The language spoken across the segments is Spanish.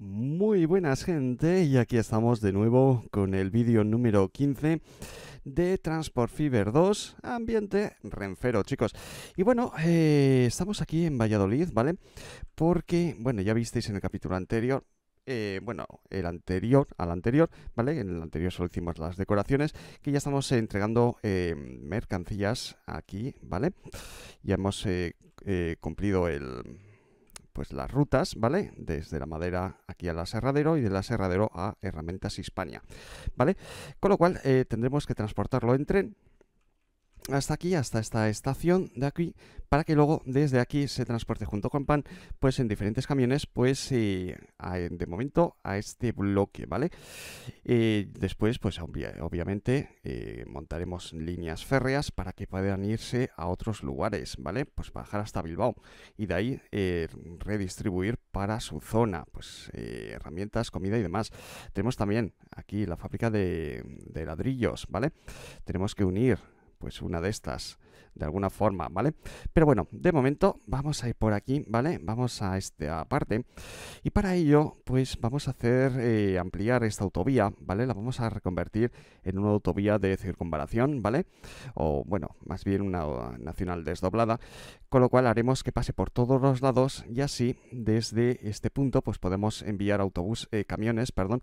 Muy buenas gente y aquí estamos de nuevo con el vídeo número 15 de Transport Fever 2 Ambiente Renfero chicos y bueno eh, estamos aquí en Valladolid vale porque bueno ya visteis en el capítulo anterior eh, bueno, el anterior al anterior, ¿vale? En el anterior solo hicimos las decoraciones, que ya estamos entregando eh, mercancías aquí, ¿vale? Ya hemos cumplido el, pues las rutas, ¿vale? Desde la madera aquí al aserradero y del aserradero a Herramientas Hispania, ¿vale? Con lo cual eh, tendremos que transportarlo en tren hasta aquí, hasta esta estación de aquí, para que luego desde aquí se transporte junto con pan, pues en diferentes camiones, pues eh, de momento a este bloque, ¿vale? Eh, después, pues obviamente eh, montaremos líneas férreas para que puedan irse a otros lugares, ¿vale? Pues bajar hasta Bilbao y de ahí redistribuir para su zona, pues herramientas, comida y demás. Tenemos también aquí la fábrica de ladrillos, ¿vale? Tenemos que unir pues una de estas de alguna forma, ¿vale? Pero bueno, de momento vamos a ir por aquí, ¿vale? Vamos a esta parte y para ello, pues vamos a hacer eh, ampliar esta autovía, ¿vale? La vamos a reconvertir en una autovía de circunvalación, ¿vale? O bueno, más bien una nacional desdoblada, con lo cual haremos que pase por todos los lados y así desde este punto pues podemos enviar autobús, eh, camiones, perdón,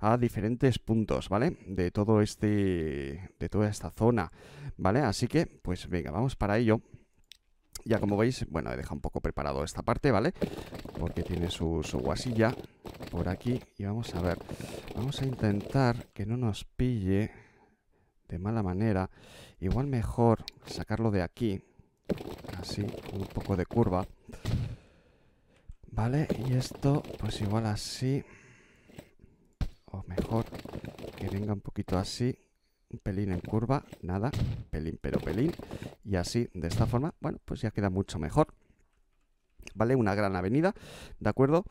a diferentes puntos, ¿vale? De todo este, de toda esta zona, ¿vale? Así que pues Venga, vamos para ello. Ya como veis, bueno, he dejado un poco preparado esta parte, ¿vale? Porque tiene su, guasilla por aquí. Y vamos a ver, vamos a intentar que no nos pille de mala manera. Igual mejor sacarlo de aquí, así, un poco de curva. Vale, y esto, pues igual así. O mejor que venga un poquito así pelín en curva, nada, pelín pero pelín. Y así, de esta forma, bueno, pues ya queda mucho mejor. ¿Vale? Una gran avenida, ¿de acuerdo?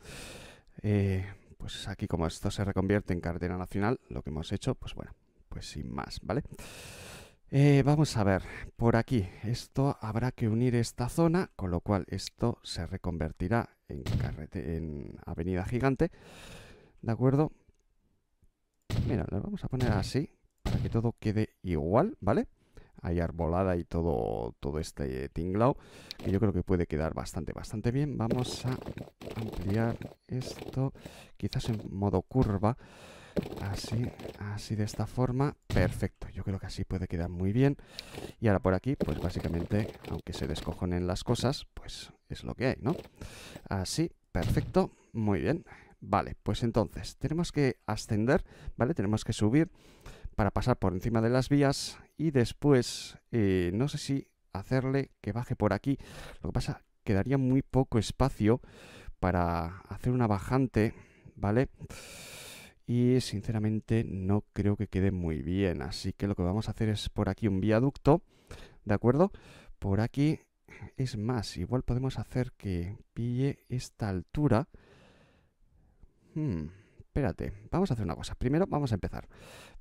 Eh, pues aquí como esto se reconvierte en carretera nacional, lo que hemos hecho, pues bueno, pues sin más, ¿vale? Eh, vamos a ver, por aquí, esto habrá que unir esta zona, con lo cual esto se reconvertirá en, en avenida gigante, ¿de acuerdo? Mira, lo vamos a poner así, que todo quede igual, ¿vale? Hay arbolada y todo, todo este tinglao, que yo creo que puede quedar bastante, bastante bien. Vamos a ampliar esto, quizás en modo curva, así, así de esta forma. Perfecto, yo creo que así puede quedar muy bien. Y ahora por aquí, pues básicamente, aunque se descojonen las cosas, pues es lo que hay, ¿no? Así, perfecto, muy bien. Vale, pues entonces tenemos que ascender, ¿vale? Tenemos que subir para pasar por encima de las vías y después, eh, no sé si hacerle que baje por aquí. Lo que pasa, quedaría muy poco espacio para hacer una bajante, ¿vale? Y sinceramente no creo que quede muy bien. Así que lo que vamos a hacer es por aquí un viaducto, ¿de acuerdo? Por aquí es más, igual podemos hacer que pille esta altura. Hmm espérate. Vamos a hacer una cosa. Primero vamos a empezar.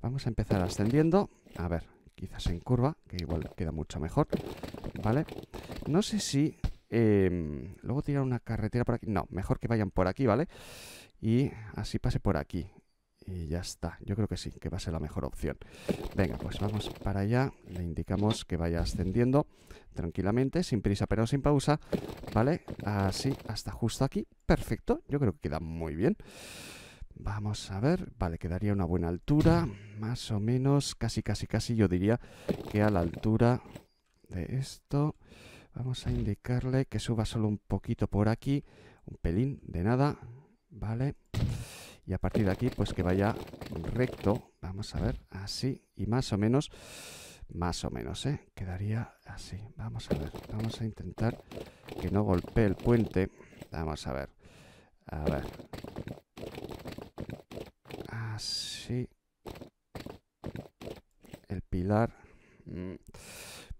Vamos a empezar ascendiendo. A ver, quizás en curva, que igual queda mucho mejor. ¿Vale? No sé si... Em, luego tirar una carretera por aquí. No, mejor que vayan por aquí, ¿vale? Y así pase por aquí. Y ya está. Yo creo que sí, que va a ser la mejor opción. Venga, pues vamos para allá. Le indicamos que vaya ascendiendo tranquilamente, sin prisa pero sin pausa. ¿Vale? Así, hasta justo aquí. Perfecto. Yo creo que queda muy bien. Vamos a ver, vale, quedaría una buena altura, más o menos, casi, casi, casi, yo diría que a la altura de esto. Vamos a indicarle que suba solo un poquito por aquí, un pelín de nada, vale. Y a partir de aquí, pues que vaya recto, vamos a ver, así, y más o menos, más o menos, ¿eh? Quedaría así, vamos a ver, vamos a intentar que no golpee el puente, vamos a ver, a ver, así. El pilar. Mm,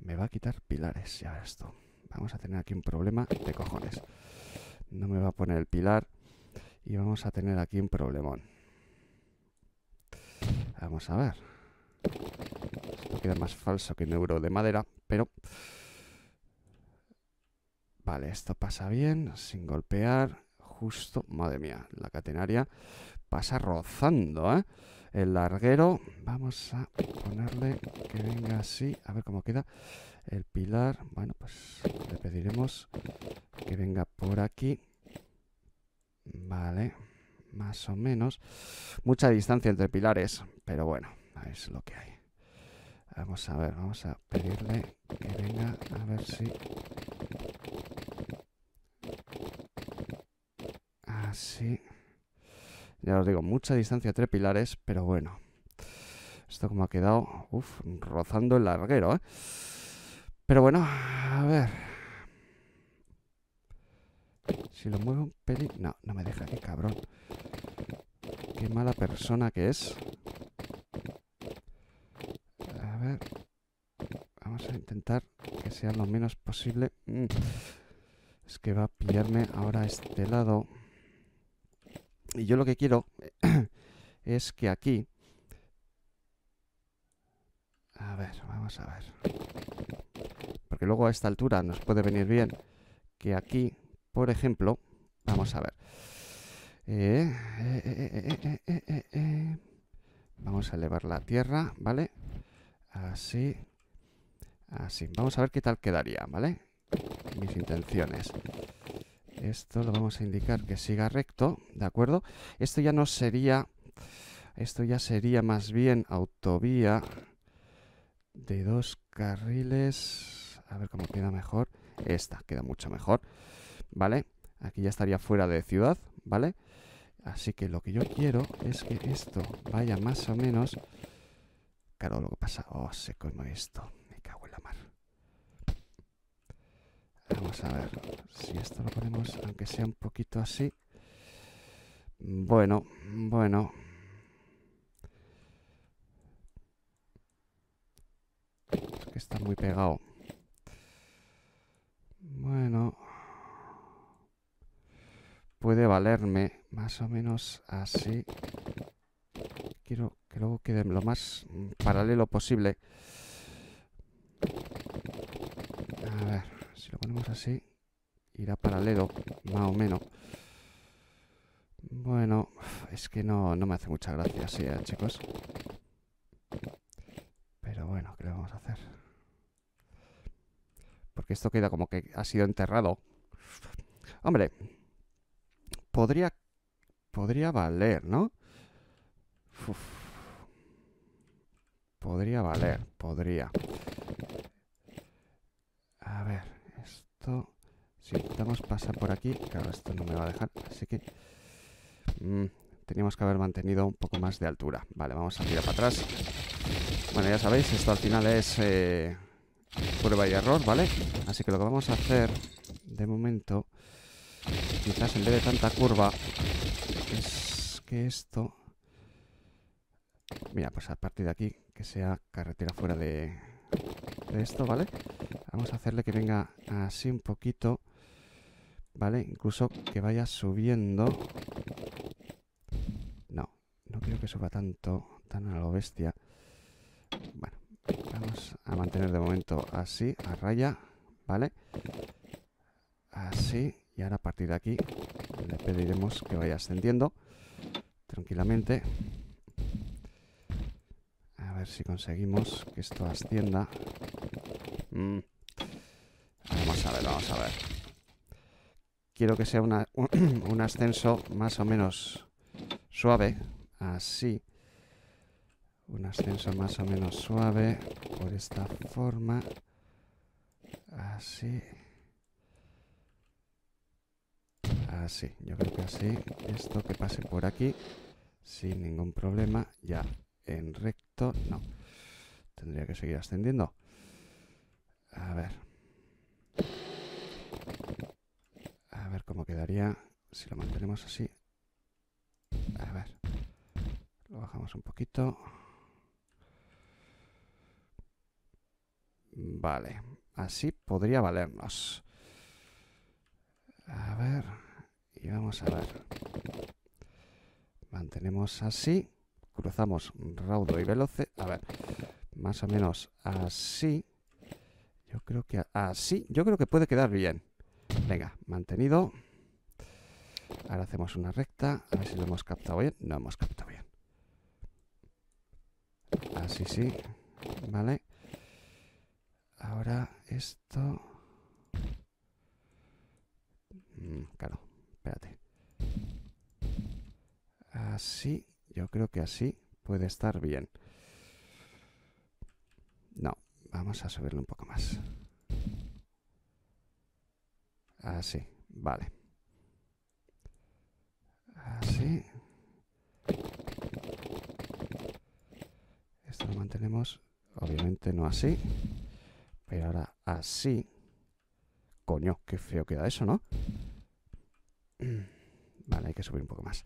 me va a quitar pilares, ya esto. Vamos a tener aquí un problema de cojones. No me va a poner el pilar. Y vamos a tener aquí un problemón. Vamos a ver. queda más falso que un euro de madera, pero... Vale, esto pasa bien, sin golpear. Justo, madre mía, la catenaria pasa rozando, ¿eh? El larguero, vamos a ponerle que venga así, a ver cómo queda. El pilar, bueno, pues le pediremos que venga por aquí. Vale, más o menos. Mucha distancia entre pilares, pero bueno, es lo que hay. Vamos a ver, vamos a pedirle que venga a ver si... Así. Ya os digo, mucha distancia tres pilares, pero bueno. Esto como ha quedado, uff, rozando el larguero, ¿eh? Pero bueno, a ver. Si lo muevo un pelín... No, no me deja, aquí, cabrón. Qué mala persona que es. A ver. Vamos a intentar que sea lo menos posible. Mm. Es que va a pillarme ahora este lado. Y yo lo que quiero es que aquí... A ver, vamos a ver. Porque luego a esta altura nos puede venir bien que aquí, por ejemplo, vamos a ver. Eh, eh, eh, vamos a elevar la tierra, ¿vale? Así. Así. Vamos a ver qué tal quedaría, ¿vale? Mis intenciones. Esto lo vamos a indicar que siga recto, ¿de acuerdo? Esto ya no sería, esto ya sería más bien autovía de dos carriles. A ver cómo queda mejor. Esta queda mucho mejor, ¿vale? Aquí ya estaría fuera de ciudad, ¿vale? Así que lo que yo quiero es que esto vaya más o menos... Claro, lo que pasa... Oh, se come esto. Me cago en la mar. Vamos a ver si esto lo ponemos, aunque sea un poquito así. Bueno, bueno. que está muy pegado. Bueno. Puede valerme más o menos así. Quiero que luego quede lo más paralelo posible. A ver si lo ponemos así, irá paralelo, más o menos. Bueno, es que no, no me hace mucha gracia así, ¿eh, chicos. Pero bueno, ¿qué le vamos a hacer? Porque esto queda como que ha sido enterrado. Hombre, podría, podría valer, ¿no? Podría valer, podría. A ver si intentamos pasar por aquí, claro, esto no me va a dejar, así que mm, teníamos que haber mantenido un poco más de altura. Vale, vamos a tirar para atrás. Bueno, ya sabéis, esto al final es eh, prueba y error, ¿vale? Así que lo que vamos a hacer de momento, quizás en vez de tanta curva, es que esto... Mira, pues a partir de aquí, que sea carretera fuera de esto, ¿vale? Vamos a hacerle que venga así un poquito. ¿Vale? Incluso que vaya subiendo. No, no quiero que suba tanto, tan a lo bestia. Bueno, vamos a mantener de momento así, a raya. ¿Vale? Así. Y ahora a partir de aquí le pediremos que vaya ascendiendo tranquilamente. A ver si conseguimos que esto ascienda. Mm a ver, vamos a ver. Quiero que sea un ascenso más o menos suave. Así. Un ascenso más o menos suave. Por esta forma. Así. Así. Yo creo que así. Esto que pase por aquí. Sin ningún problema. Ya. En recto. No. Tendría que seguir ascendiendo. A ver. si lo mantenemos así, a ver, lo bajamos un poquito. Vale, así podría valernos. A ver, y vamos a ver. Mantenemos así, cruzamos raudo y veloce. A ver, más o menos así. Yo creo que así, yo creo que puede quedar bien. Venga, mantenido. Ahora hacemos una recta, a ver si lo hemos captado bien. No hemos captado bien. Así sí, ¿vale? Ahora esto... Mm, claro, espérate. Así, yo creo que así puede estar bien. No, vamos a subirlo un poco más. Así, vale. Así. Ah, esto lo mantenemos, obviamente no así, pero ahora así. Coño, qué feo queda eso, ¿no? Vale, hay que subir un poco más.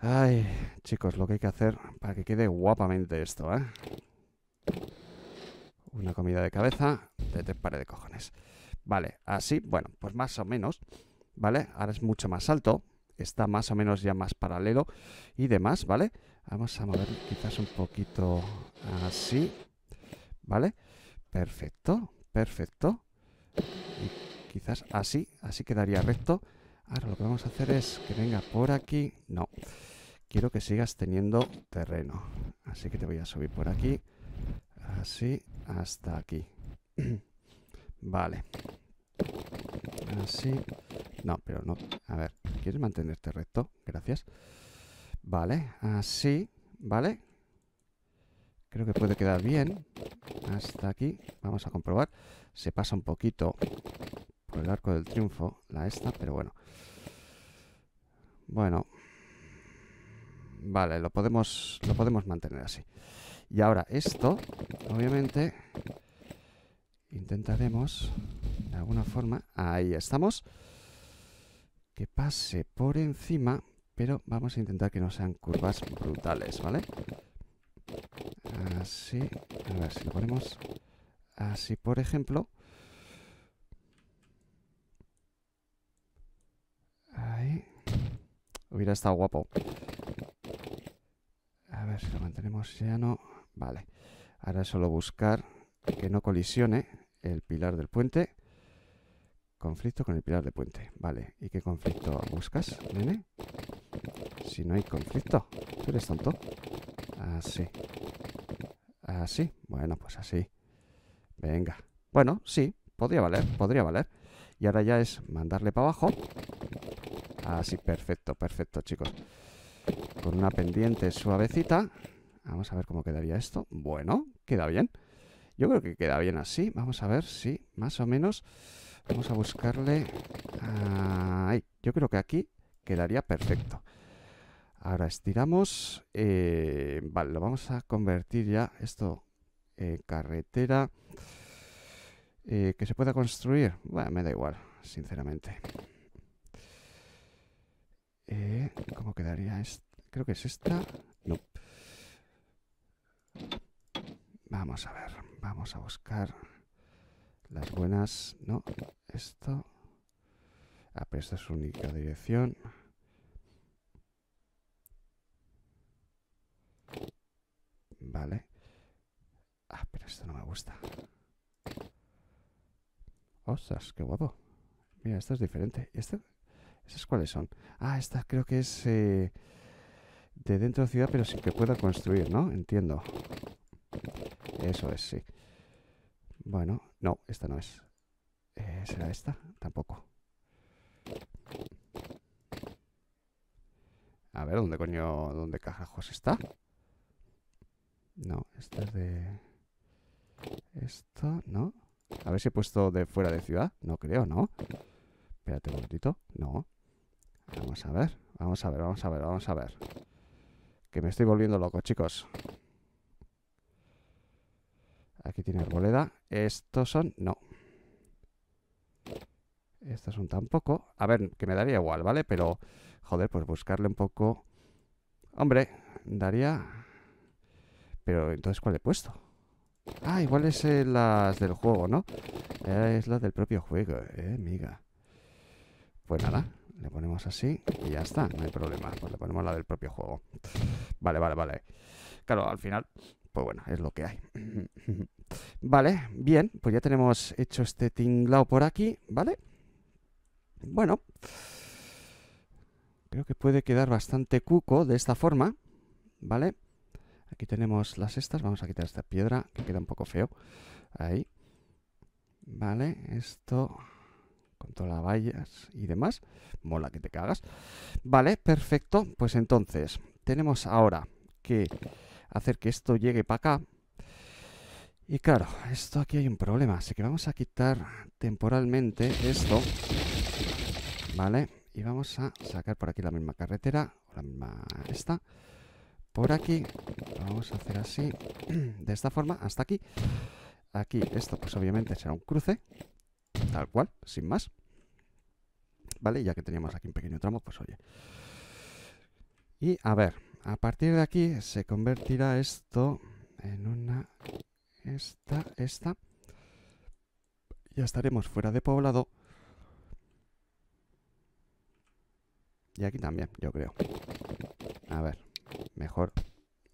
Ay, chicos, lo que hay que hacer para que quede guapamente esto, ¿eh? Una comida de cabeza de te pares de cojones. Vale, así, bueno, pues más o menos. ¿vale? Ahora es mucho más alto, está más o menos ya más paralelo y demás, ¿vale? Vamos a mover quizás un poquito así, ¿vale? Perfecto, perfecto. Y quizás así, así quedaría recto. Ahora lo que vamos a hacer es que venga por aquí. No, quiero que sigas teniendo terreno. Así que te voy a subir por aquí, así, hasta aquí. vale así. No, pero no. A ver, ¿quieres mantenerte recto? Gracias. Vale, así, ¿vale? Creo que puede quedar bien. Hasta aquí. Vamos a comprobar. Se pasa un poquito por el arco del triunfo, la esta, pero bueno. Bueno. Vale, lo podemos, lo podemos mantener así. Y ahora esto, obviamente, intentaremos alguna forma, ahí estamos, que pase por encima, pero vamos a intentar que no sean curvas brutales, ¿vale? Así, a ver si lo ponemos así, por ejemplo. Ahí. Hubiera estado guapo. A ver si lo mantenemos ya no. Vale. Ahora solo buscar que no colisione el pilar del puente. Conflicto con el pilar de puente. Vale. ¿Y qué conflicto buscas, nene? Si no hay conflicto. Tú eres tonto. Así. Así. Bueno, pues así. Venga. Bueno, sí. Podría valer. Podría valer. Y ahora ya es mandarle para abajo. Así. Perfecto. Perfecto, chicos. Con una pendiente suavecita. Vamos a ver cómo quedaría esto. Bueno, queda bien. Yo creo que queda bien así. Vamos a ver si más o menos... Vamos a buscarle... Ahí. Yo creo que aquí quedaría perfecto. Ahora estiramos. Eh, vale, lo vamos a convertir ya. Esto, carretera. Eh, que se pueda construir. Bueno, me da igual, sinceramente. Eh, ¿Cómo quedaría esto? Creo que es esta. No. Vamos a ver. Vamos a buscar. Las buenas, ¿no? Esto. Ah, pero esta es única dirección. Vale. Ah, pero esto no me gusta. ¡Ostras, qué guapo! Mira, esto es diferente. esas cuáles son? Ah, esta creo que es eh, de dentro de ciudad, pero sin que pueda construir, ¿no? Entiendo. Eso es, sí. Bueno, no, esta no es. Eh, ¿Será esta? Tampoco. A ver, ¿dónde coño, dónde cajajos está? No, esta es de... Esto, ¿no? A ver si he puesto de fuera de ciudad. No creo, ¿no? Espérate un momentito. No. Vamos a ver, vamos a ver, vamos a ver, vamos a ver. Que me estoy volviendo loco, chicos. Aquí tiene arboleda. Estos son... No. Estos son tampoco. A ver, que me daría igual, ¿vale? Pero, joder, pues buscarle un poco... Hombre, daría... Pero entonces, ¿cuál he puesto? Ah, igual es eh, las del juego, ¿no? es la del propio juego, eh, amiga. Pues nada, le ponemos así y ya está, no hay problema. Pues le ponemos la del propio juego. Vale, vale, vale. Claro, al final, pues bueno, es lo que hay. Vale, bien, pues ya tenemos hecho este tinglao por aquí, ¿vale? Bueno, creo que puede quedar bastante cuco de esta forma, ¿vale? Aquí tenemos las estas, vamos a quitar esta piedra, que queda un poco feo, ahí. Vale, esto con todas las vallas y demás. Mola que te cagas. Vale, perfecto. Pues entonces, tenemos ahora que hacer que esto llegue para acá. Y claro, esto aquí hay un problema, así que vamos a quitar temporalmente esto, ¿vale? Y vamos a sacar por aquí la misma carretera, o la misma esta, por aquí, vamos a hacer así, de esta forma, hasta aquí. Aquí esto pues obviamente será un cruce, tal cual, sin más. ¿Vale? Ya que teníamos aquí un pequeño tramo, pues oye. Y a ver, a partir de aquí se convertirá esto en una esta, esta. Ya estaremos fuera de poblado. Y aquí también, yo creo. A ver, mejor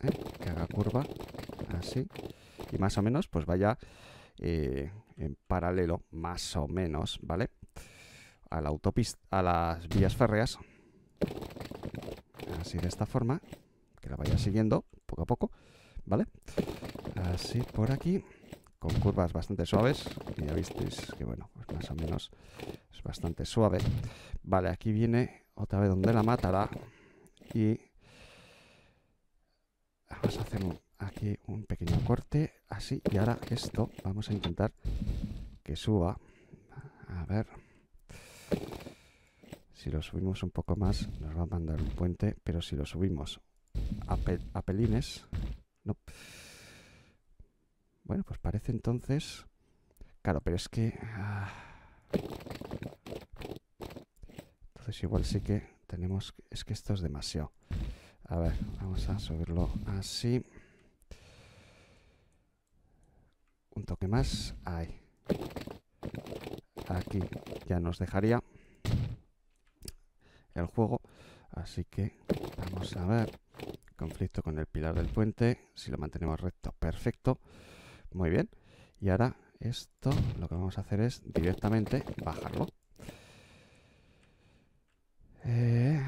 ¿eh? que haga curva así. Y más o menos, pues vaya eh, en paralelo, más o menos, ¿vale? A la autopista, a las vías férreas. Así de esta forma, que la vaya siguiendo poco a poco. ¿vale? Así por aquí, con curvas bastante suaves, ya visteis que, bueno, pues más o menos es bastante suave. Vale, aquí viene otra vez donde la matará, y vamos a hacer aquí un pequeño corte, así, y ahora esto vamos a intentar que suba, a ver... Si lo subimos un poco más, nos va a mandar un puente, pero si lo subimos a pelines, no. Bueno, pues parece entonces... Claro, pero es que... Ah. Entonces igual sí que tenemos... Es que esto es demasiado. A ver, vamos a subirlo así. Un toque más. Ahí. Aquí ya nos dejaría el juego. Así que vamos a ver conflicto con el pilar del puente. Si lo mantenemos recto, perfecto. Muy bien. Y ahora esto lo que vamos a hacer es directamente bajarlo. Eh,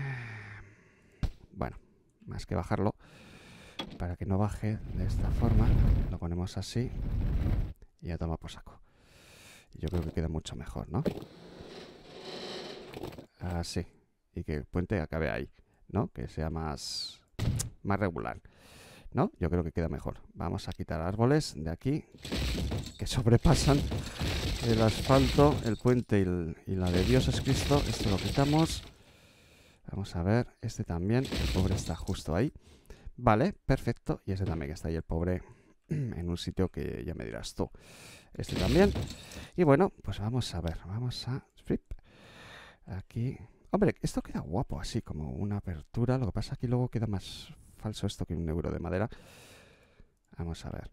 bueno, más que bajarlo, para que no baje de esta forma, lo ponemos así y ya toma por saco. Yo creo que queda mucho mejor, ¿no? Así. Y que el puente acabe ahí, ¿no? Que sea más, más regular. ¿No? Yo creo que queda mejor. Vamos a quitar árboles de aquí que sobrepasan el asfalto, el puente y, la de Dios es Cristo. Esto lo quitamos. Vamos a ver, este también, el pobre está justo ahí. Vale, perfecto. Y este también que está ahí, el pobre, en un sitio que ya me dirás tú. Este también. Y bueno, pues vamos a ver, vamos a... Aquí... Hombre, esto queda guapo así, como una apertura. Lo que pasa aquí luego queda más falso esto que un euro de madera. Vamos a ver.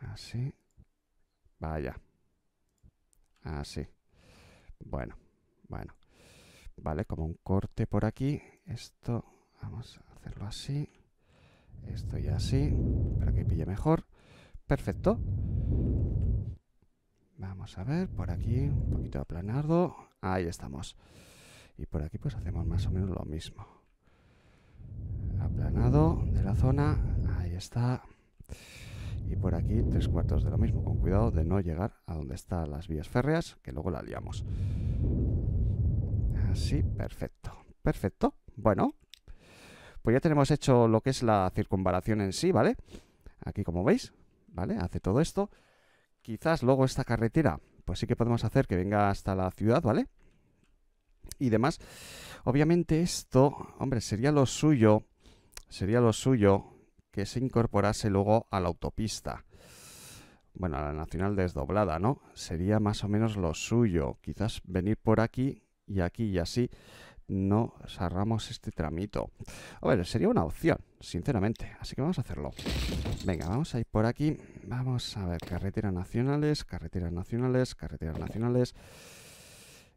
Así. Vaya. Así. Bueno, bueno. Vale, como un corte por aquí. Esto, vamos a hacerlo así. Esto y así, para que pille mejor. Perfecto. Vamos a ver, por aquí, un poquito aplanado. Ahí estamos. Y por aquí pues hacemos más o menos lo mismo. Planado de la zona. Ahí está. Y por aquí tres cuartos de lo mismo, con cuidado de no llegar a donde están las vías férreas, que luego la liamos. Así, perfecto. Perfecto. Bueno, pues ya tenemos hecho lo que es la circunvalación en sí, ¿vale? Aquí como veis, ¿vale? Hace todo esto. Quizás luego esta carretera, pues sí que podemos hacer que venga hasta la ciudad, ¿vale? Y demás. Obviamente esto, hombre, sería lo suyo sería lo suyo que se incorporase luego a la autopista. Bueno, a la nacional desdoblada, ¿no? Sería más o menos lo suyo. Quizás venir por aquí y aquí y así no cerramos este tramito. A ver, sería una opción, sinceramente. Así que vamos a hacerlo. Venga, vamos a ir por aquí. Vamos a ver, carreteras nacionales, carreteras nacionales, carreteras nacionales.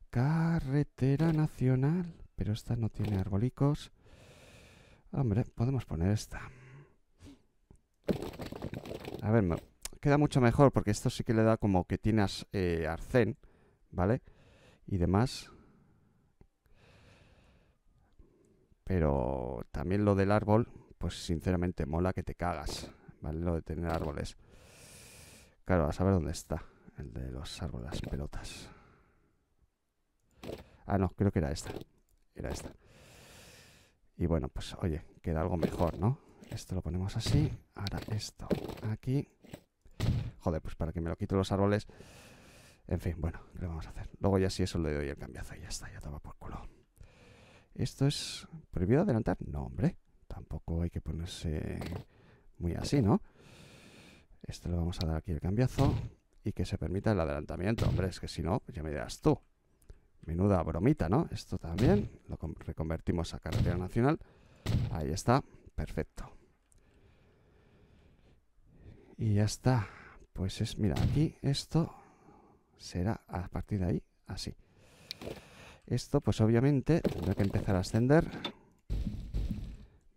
Carretera nacional. Pero esta no tiene arbolicos. Hombre, podemos poner esta. A ver, queda mucho mejor porque esto sí que le da como que tienes eh, arcén, ¿vale? Y demás. Pero también lo del árbol, pues sinceramente mola que te cagas, ¿vale? Lo de tener árboles. Claro, a saber dónde está el de los árboles, pelotas. Ah, no, creo que era esta. Era esta. Y bueno, pues oye, queda algo mejor, ¿no? Esto lo ponemos así, ahora esto aquí. Joder, pues para que me lo quito los árboles. En fin, bueno, ¿qué vamos a hacer? Luego ya si eso le doy el cambiazo y ya está, ya toma por culo. ¿Esto es prohibido adelantar? No, hombre. Tampoco hay que ponerse muy así, ¿no? Esto le vamos a dar aquí el cambiazo y que se permita el adelantamiento. Hombre, es que si no, ya me dirás tú. Menuda bromita, ¿no? Esto también lo reconvertimos a carretera nacional. Ahí está, perfecto. Y ya está. Pues es, mira, aquí esto será a partir de ahí así. Esto, pues obviamente, tendrá que empezar a ascender.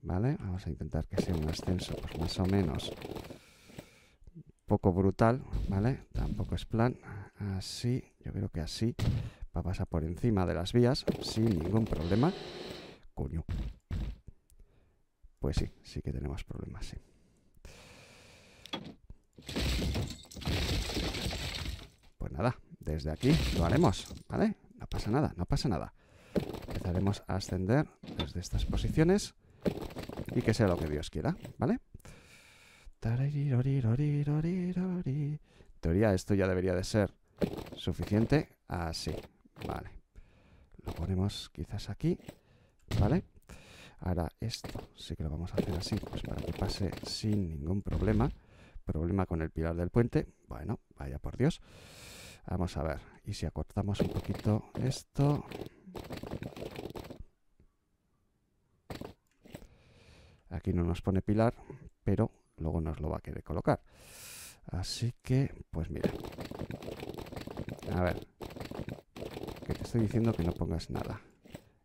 ¿Vale? Vamos a intentar que sea un ascenso, pues más o menos poco brutal, ¿vale? Tampoco es plan. Así, yo creo que así pasa por encima de las vías sin ningún problema. Coño. Pues sí, sí que tenemos problemas, sí. Pues nada, desde aquí lo haremos, ¿vale? No pasa nada, no pasa nada. Empezaremos a ascender desde estas posiciones y que sea lo que Dios quiera, ¿vale? En teoría esto ya debería de ser suficiente así. Vale. Lo ponemos quizás aquí, ¿vale? Ahora esto sí que lo vamos a hacer así, pues para que pase sin ningún problema. Problema con el pilar del puente. Bueno, vaya por Dios. Vamos a ver. Y si acortamos un poquito esto... Aquí no nos pone pilar, pero luego nos lo va a querer colocar. Así que, pues mira. A ver, estoy diciendo que no pongas nada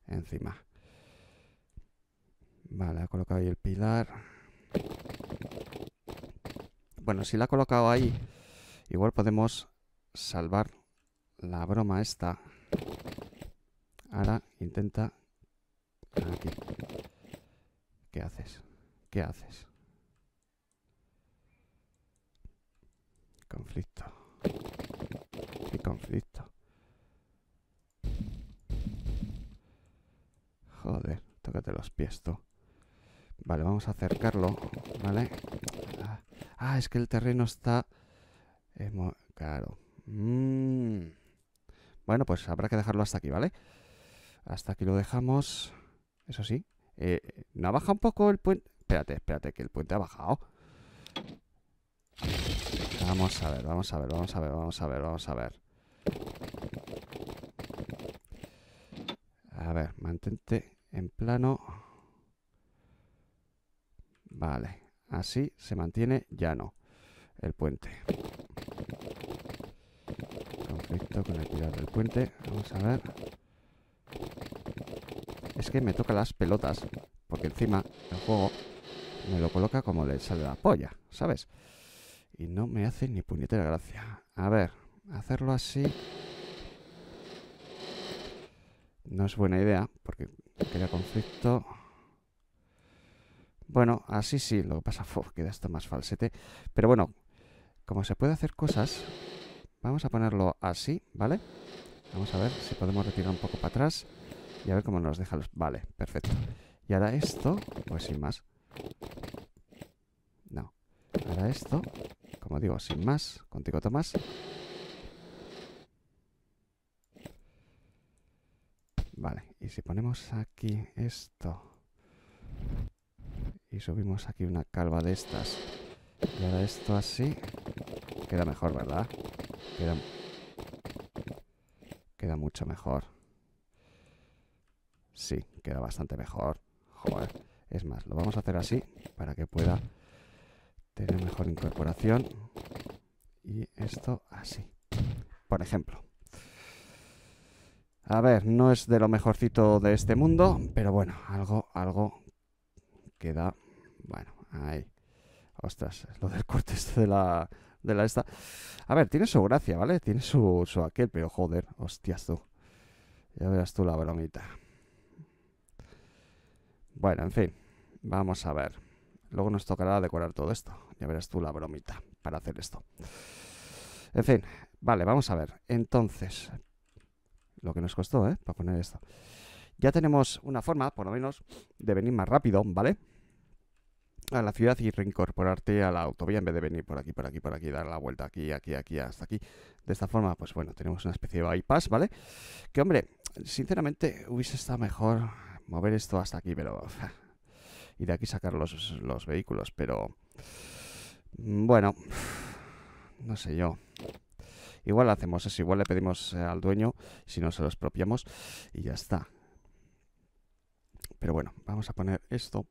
encima. Vale, ha colocado ahí el pilar. Bueno, si la ha colocado ahí, igual podemos salvar la broma esta. Ahora intenta... ¿Qué haces? ¿Qué haces? Conflicto. y conflicto? Joder, tócate los pies tú. Vale, vamos a acercarlo, ¿vale? Ah, ah es que el terreno está... Claro. Mm. Bueno, pues habrá que dejarlo hasta aquí, ¿vale? Hasta aquí lo dejamos. Eso sí. Eh, ¿No baja un poco el puente? Espérate, espérate, que el puente ha bajado. Vamos a ver, vamos a ver, vamos a ver, vamos a ver, vamos a ver. A ver, mantente en plano. Vale, así se mantiene llano el puente. Conflicto con el cuidado del puente. Vamos a ver. Es que me toca las pelotas, porque encima el juego me lo coloca como le sale la polla, ¿sabes? Y no me hace ni puñetera gracia. A ver, hacerlo así no es buena idea, porque Queda conflicto. Bueno, así sí, lo que pasa es queda esto más falsete. Pero bueno, como se puede hacer cosas, vamos a ponerlo así, ¿vale? Vamos a ver si podemos retirar un poco para atrás y a ver cómo nos deja los... Vale, perfecto. Y ahora esto, pues sin más. No. Ahora esto, como digo, sin más, contigo Tomás. Vale, y si ponemos aquí esto y subimos aquí una calva de estas y ahora esto así, queda mejor, ¿verdad? Queda, queda mucho mejor. Sí, queda bastante mejor. Joder. Es más, lo vamos a hacer así para que pueda tener mejor incorporación. Y esto así. Por ejemplo. A ver, no es de lo mejorcito de este mundo, pero bueno, algo, algo que Bueno, ahí. Ostras, lo del corte este de la, de la esta. A ver, tiene su gracia, ¿vale? Tiene su, su aquel, pero joder, hostias tú. Ya verás tú la bromita. Bueno, en fin, vamos a ver. Luego nos tocará decorar todo esto. Ya verás tú la bromita para hacer esto. En fin, vale, vamos a ver. Entonces, lo que nos costó, ¿eh? Para poner esto. Ya tenemos una forma, por lo menos, de venir más rápido, ¿vale? A la ciudad y reincorporarte a la autovía en vez de venir por aquí, por aquí, por aquí, dar la vuelta aquí, aquí, aquí, hasta aquí. De esta forma, pues bueno, tenemos una especie de bypass, ¿vale? Que hombre, sinceramente hubiese estado mejor mover esto hasta aquí, pero... y de aquí sacar los, los vehículos, pero... Mm, bueno, no sé yo. Igual hacemos eso, igual le pedimos eh, al dueño si no se lo expropiamos. y ya está. Pero bueno, vamos a poner esto.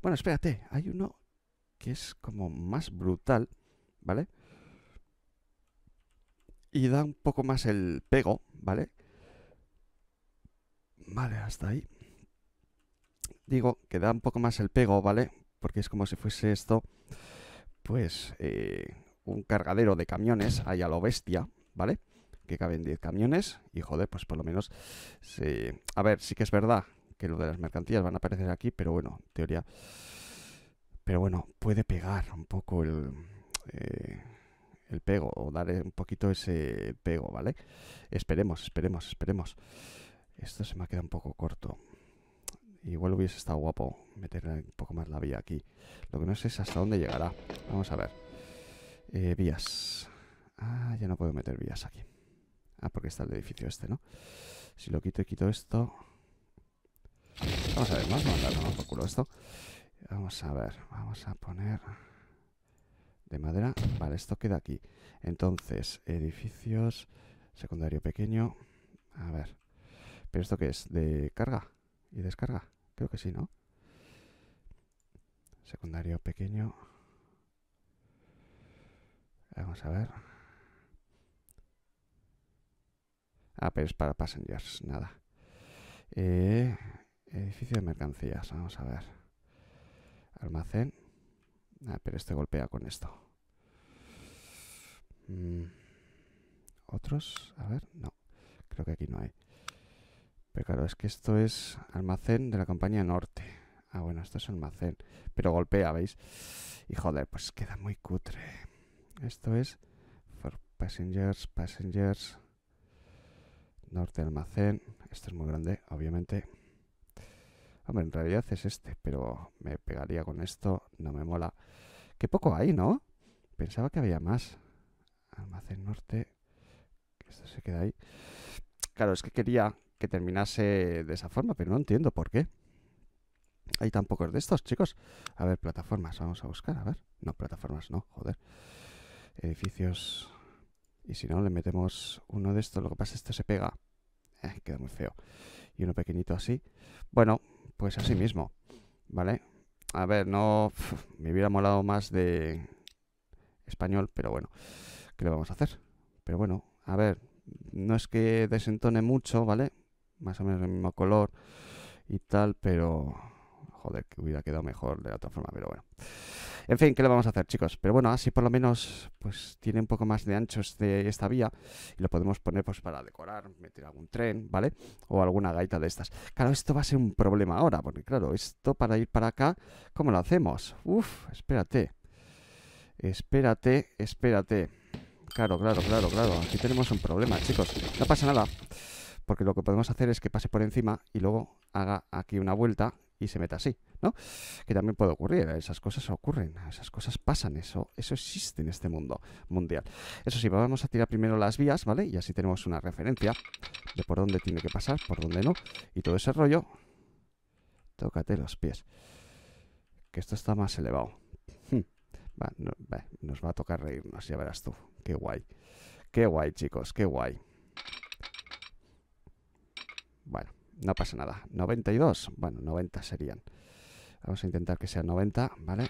Bueno, espérate, hay uno que es como más brutal, ¿vale? Y da un poco más el pego, ¿vale? Vale, hasta ahí. Digo que da un poco más el pego, ¿vale? Porque es como si fuese esto, pues, eh, un cargadero de camiones, ahí a lo bestia, ¿vale? Que caben 10 camiones y joder, pues por lo menos A ver, sí que es verdad que lo de las mercancías van a aparecer aquí, pero bueno, teoría... Pero bueno, puede pegar un poco el... Eh, el pego o dar un poquito ese pego, ¿vale? Esperemos, esperemos, esperemos. Esto se me ha quedado un poco corto. Igual hubiese estado guapo meter un poco más la vía aquí. Lo que no sé es hasta dónde llegará. Vamos a ver. Eh, vías. Ah, ya no puedo meter vías aquí. Ah, porque está el edificio este, ¿no? Si lo quito y quito esto... Vamos a ver, vamos a esto. Vamos a ver, vamos a poner... De madera. Vale, esto queda aquí. Entonces, edificios... Secundario pequeño. A ver. ¿Pero esto qué es? ¿De carga y descarga? Creo que sí, ¿no? Secundario pequeño. Vamos a ver. Ah, pero es para passengers, nada. Eh, edificio de mercancías, vamos a ver. Almacén. Ah, pero este golpea con esto. Mm. Otros, a ver, no. Creo que aquí no hay. Pero claro, es que esto es almacén de la compañía norte. Ah, bueno, esto es almacén. Pero golpea, ¿veis? Y joder, pues queda muy cutre. Esto es for passengers, passengers, norte almacén. Esto es muy grande, obviamente. Hombre, en realidad es este, pero me pegaría con esto, no me mola. Qué poco hay, ¿no? Pensaba que había más. Almacén norte. Esto se queda ahí. Claro, es que quería que terminase de esa forma, pero no entiendo por qué. Hay tan pocos de estos, chicos. A ver, plataformas, vamos a buscar, a ver. No, plataformas no, joder edificios. Y si no, le metemos uno de estos. Lo que pasa es que este se pega. Eh, queda muy feo. Y uno pequeñito así. Bueno, pues así mismo. ¿Vale? A ver, no... me hubiera molado más de español, pero bueno. ¿Qué lo vamos a hacer? Pero bueno, a ver. No es que desentone mucho, ¿vale? Más o menos el mismo color y tal, pero... Joder, que hubiera quedado mejor de la otra forma, pero bueno. En fin, ¿qué le vamos a hacer, chicos? Pero bueno, así por lo menos pues tiene un poco más de anchos de esta vía y lo podemos poner pues para decorar, meter algún tren, ¿vale? O alguna gaita de estas. Claro, esto va a ser un problema ahora, porque claro, esto para ir para acá, ¿cómo lo hacemos? Uf, espérate. Espérate, espérate. Claro, claro, claro, claro. Aquí tenemos un problema, chicos. No pasa nada. Porque lo que podemos hacer es que pase por encima y luego haga aquí una vuelta y se meta así, ¿no? Que también puede ocurrir, esas cosas ocurren, esas cosas pasan, eso, eso existe en este mundo mundial. Eso sí, vamos a tirar primero las vías, ¿vale? Y así tenemos una referencia de por dónde tiene que pasar, por dónde no, y todo ese rollo. Tócate los pies. Que esto está más elevado. Hmm. nos va a tocar reírnos, ya verás tú. Qué guay. Qué guay, chicos, qué guay. Bueno no pasa nada. 92, bueno, 90 serían. Vamos a intentar que sea 90, ¿vale?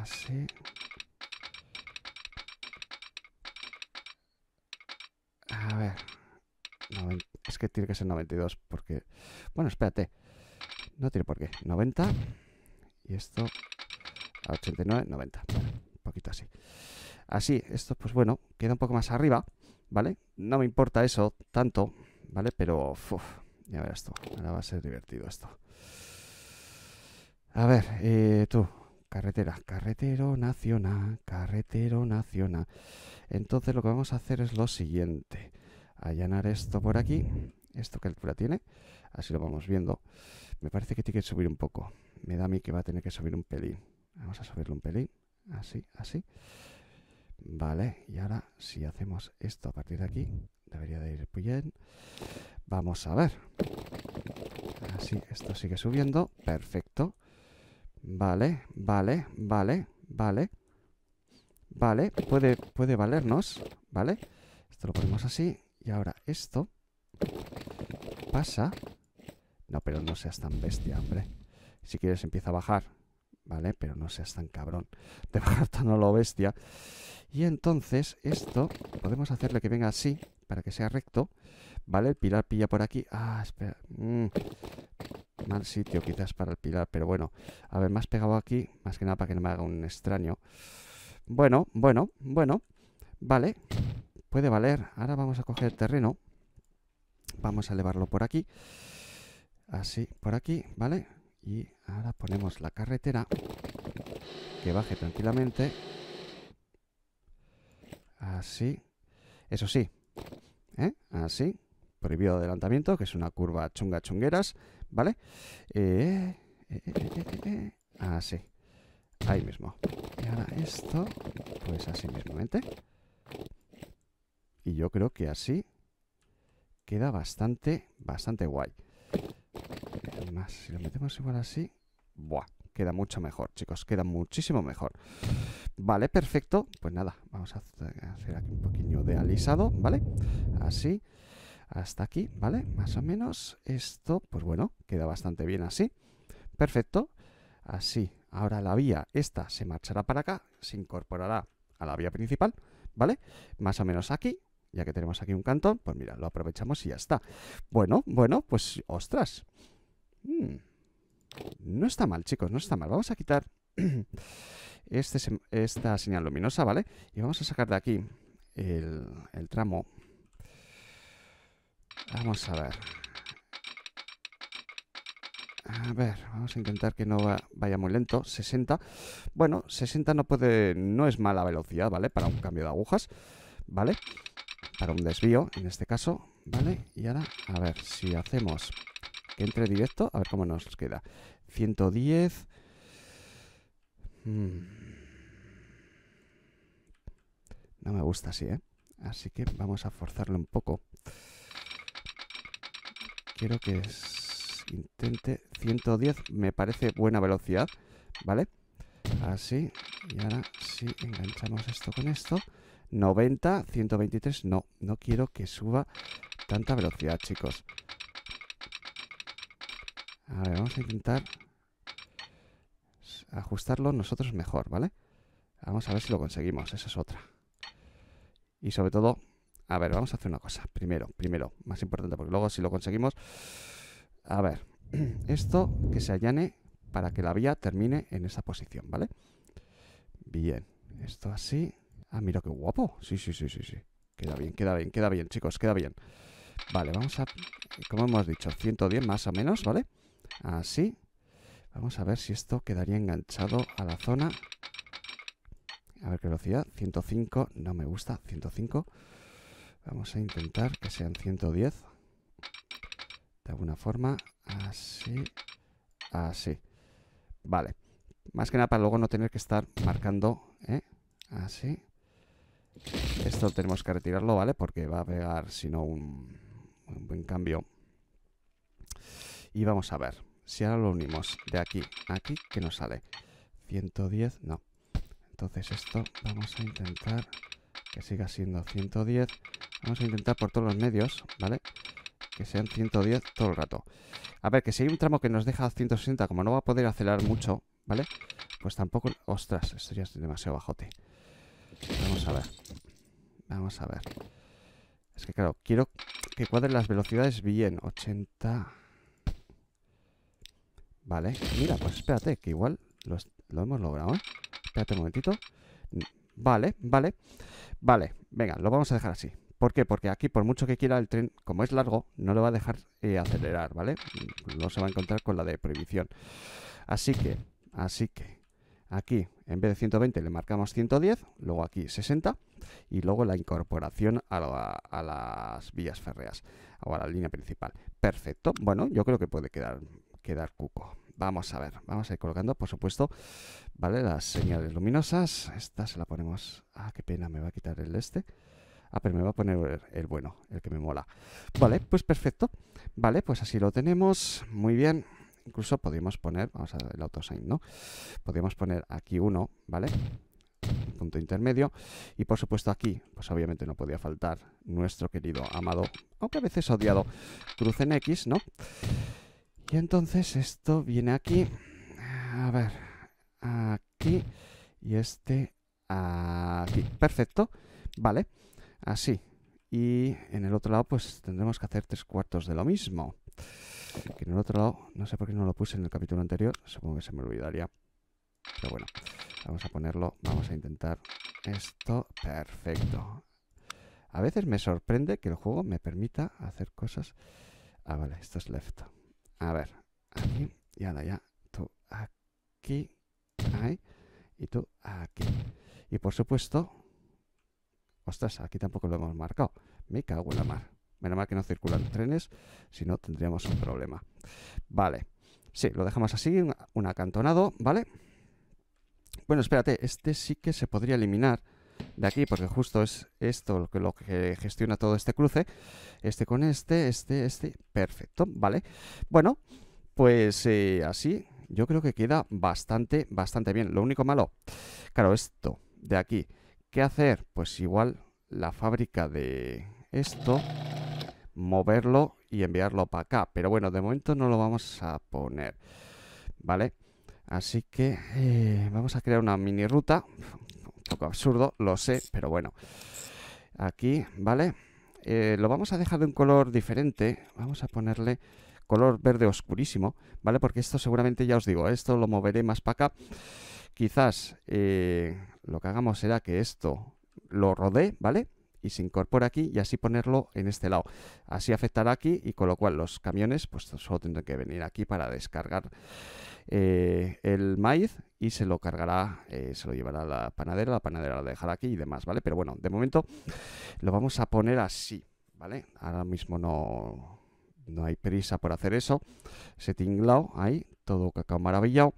Así. A ver. Es que tiene que ser 92 porque... Bueno, espérate. No tiene por qué. 90. Y esto a 89, 90. un poquito así. Así, esto pues bueno, queda un poco más arriba, ¿vale? No me importa eso tanto, ¿vale? Pero... Ya verás tú. Ahora va a ser divertido esto. A ver, eh, tú. Carretera, carretero nacional, carretero nacional. Entonces lo que vamos a hacer es lo siguiente. Allanar esto por aquí. ¿Esto qué altura tiene? Así lo vamos viendo. Me parece que tiene que subir un poco. Me da a mí que va a tener que subir un pelín. Vamos a subirlo un pelín. Así, así. Vale, y ahora si hacemos esto a partir de aquí, debería de ir bien. Vamos a ver. Así, esto sigue subiendo. Perfecto. Vale, vale, vale, vale. Vale, puede, puede valernos, ¿vale? Esto lo ponemos así. Y ahora esto pasa. No, pero no seas tan bestia, hombre. Si quieres empieza a bajar, ¿vale? Pero no seas tan cabrón de bajar no lo bestia. Y entonces esto podemos hacerle que venga así, para que sea recto. Vale, el pilar pilla por aquí. Ah, espera. Mm. Mal sitio quizás para el pilar, pero bueno. A ver, más pegado aquí, más que nada para que no me haga un extraño. Bueno, bueno, bueno. Vale, puede valer. Ahora vamos a coger el terreno. Vamos a elevarlo por aquí. Así, por aquí, ¿vale? Y ahora ponemos la carretera que baje tranquilamente. Así. Eso sí. ¿eh? Así prohibido adelantamiento, que es una curva chunga chungueras, ¿vale? Eh, eh, eh, así. Ah, Ahí mismo. Y ahora esto, pues así mismo mismamente. Y yo creo que así queda bastante, bastante guay. Además, si lo metemos igual así, ¡buah! Queda mucho mejor, chicos. Queda muchísimo mejor. Vale, perfecto. Pues nada, vamos a hacer aquí un poquillo de alisado, ¿vale? Así hasta aquí, ¿vale? Más o menos esto, pues bueno, queda bastante bien así. Perfecto, así. Ahora la vía esta se marchará para acá, se incorporará a la vía principal, ¿vale? Más o menos aquí, ya que tenemos aquí un cantón, pues mira, lo aprovechamos y ya está. Bueno, bueno, pues ostras. Hmm. No está mal, chicos, no está mal. Vamos a quitar este esta señal luminosa, ¿vale? Y vamos a sacar de aquí el tramo Vamos a ver. A ver, vamos a intentar que no vaya muy lento. 60. Bueno, 60 no puede... No es mala velocidad, ¿vale? Para un cambio de agujas, ¿vale? Para un desvío, en este caso, ¿vale? Y ahora, a ver, si hacemos que entre directo, a ver cómo nos queda. 110... Hmm. No me gusta así, ¿eh? Así que vamos a forzarlo un poco. Quiero que intente 110, me parece buena velocidad, ¿vale? Así, y ahora si sí, enganchamos esto con esto, 90, 123, no, no quiero que suba tanta velocidad, chicos. A ver, vamos a intentar ajustarlo nosotros mejor, ¿vale? Vamos a ver si lo conseguimos, esa es otra. Y sobre todo, a ver, vamos a hacer una cosa. Primero, primero, más importante, porque luego si lo conseguimos... A ver, esto que se allane para que la vía termine en esa posición, ¿vale? Bien, esto así. Ah, mira qué guapo. Sí, sí, sí, sí, sí. Queda bien, queda bien, queda bien, chicos, queda bien. Vale, vamos a... Como hemos dicho, 110 más o menos, ¿vale? Así. Vamos a ver si esto quedaría enganchado a la zona. A ver qué velocidad. 105, no me gusta. 105. Vamos a intentar que sean 110. De alguna forma, así, así. Vale. Más que nada para luego no tener que estar marcando, ¿eh? Así. Esto tenemos que retirarlo, ¿vale? Porque va a pegar, si no, un, buen cambio. Y vamos a ver. Si ahora lo unimos de aquí a aquí, ¿qué nos sale? 110, no. Entonces esto vamos a intentar que siga siendo 110 Vamos a intentar por todos los medios, ¿vale? Que sean 110 todo el rato. A ver, que si hay un tramo que nos deja 160, como no va a poder acelerar mucho, ¿vale? Pues tampoco... Ostras, esto ya es demasiado bajote. Vamos a ver. Vamos a ver. Es que claro, quiero que cuadren las velocidades bien. 80... Vale. Mira, pues espérate, que igual lo, lo hemos logrado, ¿eh? Espérate un momentito. Vale, vale. Vale, venga, lo vamos a dejar así. ¿Por qué? Porque aquí, por mucho que quiera, el tren, como es largo, no lo va a dejar eh, acelerar, ¿vale? No se va a encontrar con la de prohibición. Así que, así que, aquí, en vez de 120, le marcamos 110, luego aquí 60, y luego la incorporación a, las vías férreas, o a la línea principal. Perfecto. Bueno, yo creo que puede quedar, quedar cuco. Vamos a ver, vamos a ir colocando, por supuesto, ¿vale? Las señales luminosas. Esta se la ponemos... Ah, qué pena, me va a quitar el este. Ah, pero me va a poner el bueno, el que me mola. Vale, pues perfecto. Vale, pues así lo tenemos. Muy bien. Incluso podemos poner, vamos a ver el autosign, ¿no? Podríamos poner aquí uno, ¿vale? punto intermedio. Y por supuesto aquí, pues obviamente no podía faltar nuestro querido, amado, aunque a veces odiado, cruce en X, ¿no? Y entonces esto viene aquí. A ver, aquí y este aquí. Perfecto. Vale. Así. Y en el otro lado, pues tendremos que hacer tres cuartos de lo mismo. Que en el otro lado, no sé por qué no lo puse en el capítulo anterior, supongo que se me olvidaría. Pero bueno, vamos a ponerlo, vamos a intentar esto. Perfecto. A veces me sorprende que el juego me permita hacer cosas. Ah, vale, esto es left. A ver, aquí y ahora ya. Tú aquí, ahí, y tú aquí. Y por supuesto, Ostras, aquí tampoco lo hemos marcado. Me cago en la mar. Menos mal que no circulan trenes, si no tendríamos un problema. Vale. Sí, lo dejamos así, un, acantonado, ¿vale? Bueno, espérate, este sí que se podría eliminar de aquí, porque justo es esto lo que, gestiona todo este cruce. Este con este, este, este. Perfecto, ¿vale? Bueno, pues eh, así yo creo que queda bastante, bastante bien. Lo único malo, claro, esto de aquí ¿Qué hacer? Pues igual la fábrica de esto, moverlo y enviarlo para acá. Pero bueno, de momento no lo vamos a poner. ¿Vale? Así que eh, vamos a crear una mini ruta. Un poco absurdo, lo sé, pero bueno. Aquí, ¿vale? Eh, lo vamos a dejar de un color diferente. Vamos a ponerle color verde oscurísimo, ¿vale? Porque esto seguramente, ya os digo, esto lo moveré más para acá. Quizás... Eh, lo que hagamos será que esto lo rodee, ¿vale? y se incorpore aquí y así ponerlo en este lado. Así afectará aquí y con lo cual los camiones pues solo tendrán que venir aquí para descargar eh, el maíz y se lo cargará, eh, se lo llevará a la panadera, la panadera lo dejará aquí y demás, ¿vale? Pero bueno, de momento lo vamos a poner así, ¿vale? Ahora mismo no, no hay prisa por hacer eso. Se tinglao ahí, todo cacao maravillado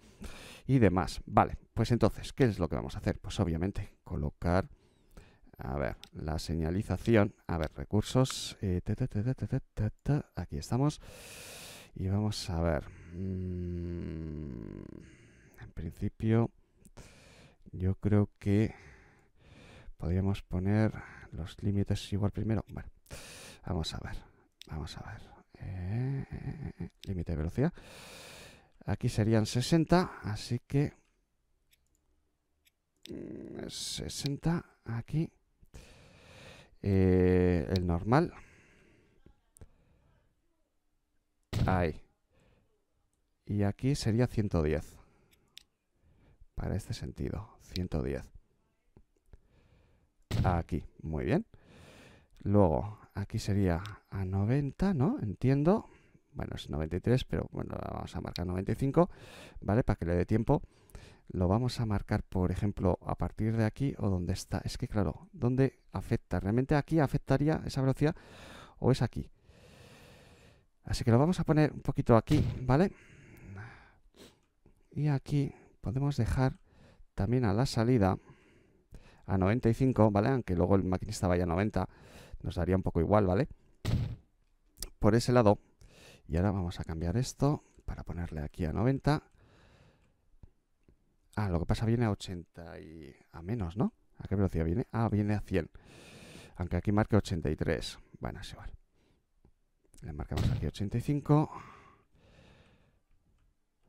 y demás. Vale, pues entonces, ¿qué es lo que vamos a hacer? Pues obviamente colocar, a ver, la señalización, a ver, recursos, eh, aquí estamos. Y vamos a ver, mm, en principio yo creo que podríamos poner los límites igual primero. Bueno, vamos a ver, vamos a ver. Eh, límite de velocidad. Aquí serían 60, así que... 60 mm, aquí. Eh, el normal. Ahí. Y aquí sería 110. Para este sentido, 110. Aquí, muy bien. Luego, aquí sería a 90, ¿no? Entiendo. Bueno, es 93, pero bueno, vamos a marcar 95, ¿vale? Para que le dé tiempo. Lo vamos a marcar, por ejemplo, a partir de aquí o donde está. Es que, claro, ¿dónde afecta? ¿Realmente aquí afectaría esa velocidad o es aquí? Así que lo vamos a poner un poquito aquí, ¿vale? Y aquí podemos dejar también a la salida a 95, ¿vale? Aunque luego el maquinista vaya a 90, nos daría un poco igual, ¿vale? Por ese lado. Y ahora vamos a cambiar esto para ponerle aquí a 90. Ah, lo que pasa viene a 80 y a menos, ¿no? ¿A qué velocidad viene? Ah, viene a 100. Aunque aquí marque 83. Bueno, se va. Le marcamos aquí 85.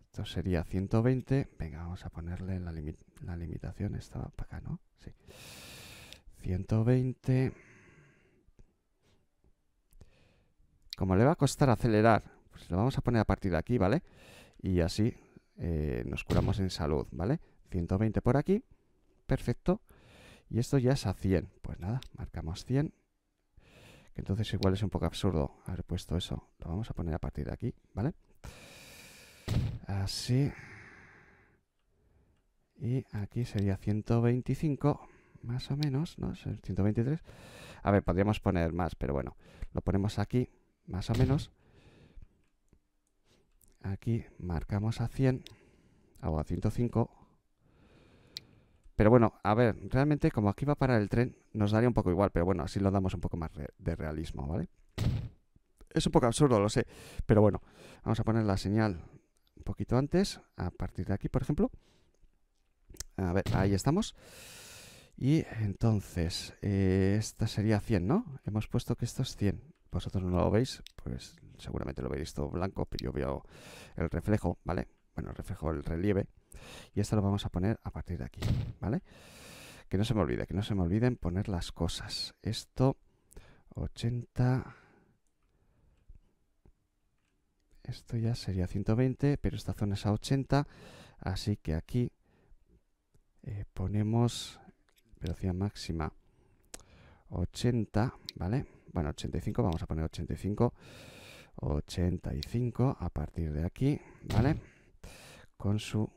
Esto sería 120. Venga, vamos a ponerle la, la limitación. Estaba para acá, ¿no? Sí. 120. Como le va a costar acelerar, pues lo vamos a poner a partir de aquí, ¿vale? Y así eh, nos curamos en salud, ¿vale? 120 por aquí, perfecto. Y esto ya es a 100. Pues nada, marcamos 100. Que entonces igual es un poco absurdo haber puesto eso. Lo vamos a poner a partir de aquí, ¿vale? Así. Y aquí sería 125, más o menos, ¿no? 123. A ver, podríamos poner más, pero bueno, lo ponemos aquí más o menos. Aquí marcamos a 100 o a 105. Pero bueno, a ver, realmente como aquí va parar el tren, nos daría un poco igual, pero bueno, así lo damos un poco más de realismo, ¿vale? Es un poco absurdo, lo sé, pero bueno, vamos a poner la señal un poquito antes, a partir de aquí, por ejemplo. A ver, ahí estamos. Y entonces, eh, esta sería 100, ¿no? Hemos puesto que esto es 100 vosotros no lo veis, pues seguramente lo veis todo blanco, pero yo veo el reflejo, ¿vale? Bueno, el reflejo, el relieve. Y esto lo vamos a poner a partir de aquí, ¿vale? Que no se me olvide, que no se me olviden poner las cosas. Esto, 80... Esto ya sería 120, pero esta zona es a 80. Así que aquí eh, ponemos velocidad máxima 80, ¿vale? bueno, 85, vamos a poner 85, 85 a partir de aquí, ¿vale? Con su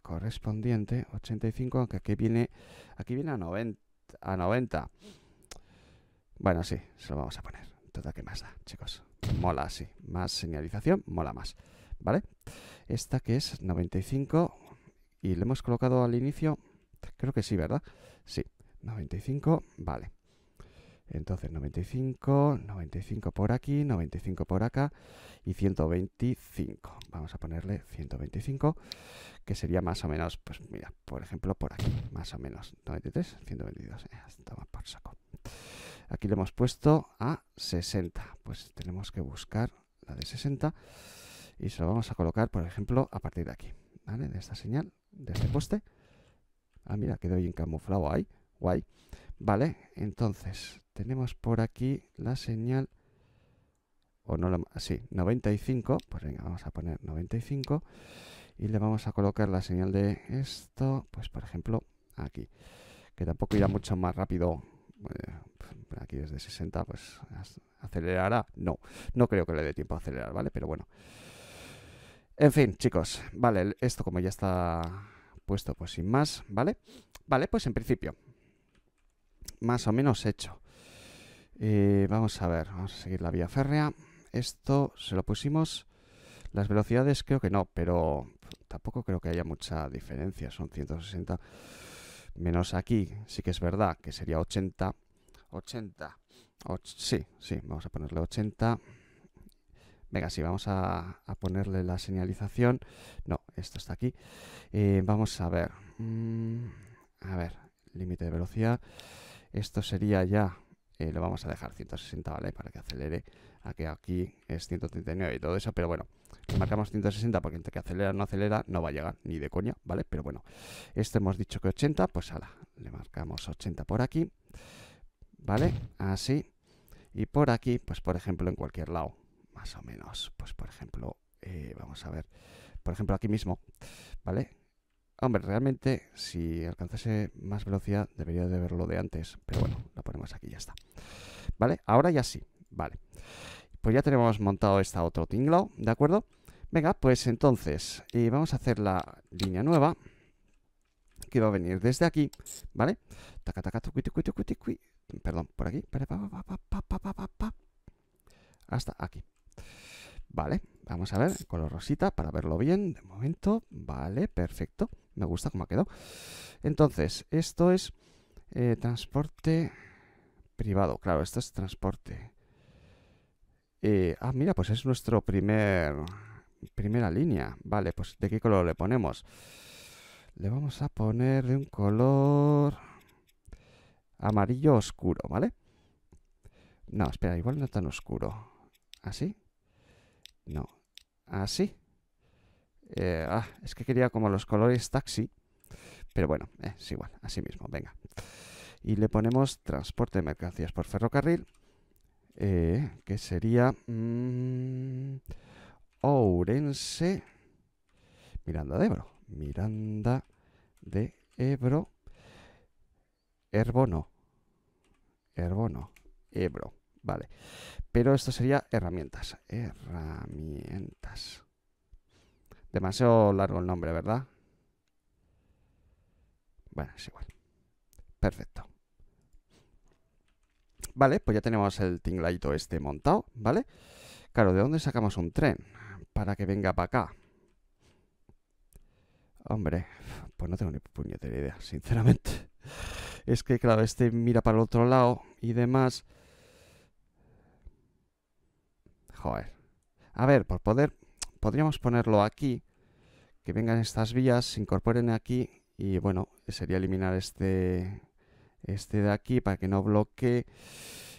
correspondiente 85, aunque aquí viene, aquí viene a 90, a 90. Bueno, sí, se lo vamos a poner. ¿Toda qué más da, chicos? Mola así, más señalización, mola más, ¿vale? Esta que es 95 y le hemos colocado al inicio, creo que sí, ¿verdad? Sí, 95, vale. Entonces 95, 95 por aquí, 95 por acá y 125. Vamos a ponerle 125, que sería más o menos, pues mira, por ejemplo, por aquí, más o menos 93, 122. Eh, por saco. Aquí le hemos puesto a 60. Pues tenemos que buscar la de 60 y se lo vamos a colocar, por ejemplo, a partir de aquí, ¿vale? De esta señal, de este poste. Ah, mira, quedó bien camuflado ahí, guay. Vale, entonces tenemos por aquí la señal, o no la, ah, sí, 95, pues venga, vamos a poner 95 y le vamos a colocar la señal de esto, pues por ejemplo aquí, que tampoco irá mucho más rápido, eh, aquí desde 60 pues acelerará, no, no creo que le dé tiempo a acelerar, ¿vale? Pero bueno. En fin, chicos, vale, esto como ya está puesto pues sin más, ¿vale? Vale, pues en principio más o menos hecho. Eh, vamos a ver, vamos a seguir la vía férrea. Esto se lo pusimos. Las velocidades creo que no, pero tampoco creo que haya mucha diferencia. Son 160 menos aquí. Sí que es verdad que sería 80. 80. sí, sí, vamos a ponerle 80. Venga, sí, vamos a, ponerle la señalización. No, esto está aquí. Eh, vamos a ver. Mm, a ver, límite de velocidad. Esto sería ya, eh, lo vamos a dejar 160, ¿vale? Para que acelere, a que aquí es 139 y todo eso, pero bueno, le marcamos 160 porque entre que acelera o no acelera no va a llegar ni de coña, ¿vale? Pero bueno, este hemos dicho que 80, pues ala, le marcamos 80 por aquí, ¿vale? Así, y por aquí, pues por ejemplo en cualquier lado, más o menos, pues por ejemplo, eh, vamos a ver, por ejemplo aquí mismo, ¿vale? Hombre, realmente si alcanzase más velocidad debería de verlo de antes, pero bueno, la ponemos aquí y ya está. ¿Vale? Ahora ya sí, vale. Pues ya tenemos montado esta otro tinglao, ¿de acuerdo? Venga, pues entonces, y eh, vamos a hacer la línea nueva que va a venir desde aquí, ¿vale? Perdón, por aquí. Hasta aquí. Vale, vamos a ver, color rosita para verlo bien de momento. Vale, perfecto. Me gusta cómo ha quedado. Entonces, esto es eh, transporte privado. Claro, esto es transporte. Eh, ah, mira, pues es nuestro primer... Primera línea. Vale, pues ¿de qué color le ponemos? Le vamos a poner de un color amarillo oscuro, ¿vale? No, espera, igual no tan oscuro. ¿Así? No. ¿Así? Eh, ah, es que quería como los colores taxi. Pero bueno, eh, es igual, así mismo, venga. Y le ponemos transporte de mercancías por ferrocarril, eh, que sería mm, Ourense, Miranda de Ebro, Miranda de Ebro, Erbono Herbono, Ebro, vale. Pero esto sería herramientas, herramientas. Demasiado largo el nombre, ¿verdad? Bueno, es igual. Perfecto. Vale, pues ya tenemos el tingladito este montado, ¿vale? Claro, ¿de dónde sacamos un tren? Para que venga para acá. Hombre, pues no tengo ni puñetera idea, sinceramente. Es que, claro, este mira para el otro lado y demás. Joder. A ver, por poder... Podríamos ponerlo aquí que vengan estas vías, se incorporen aquí y bueno, sería eliminar este, este de aquí para que no bloquee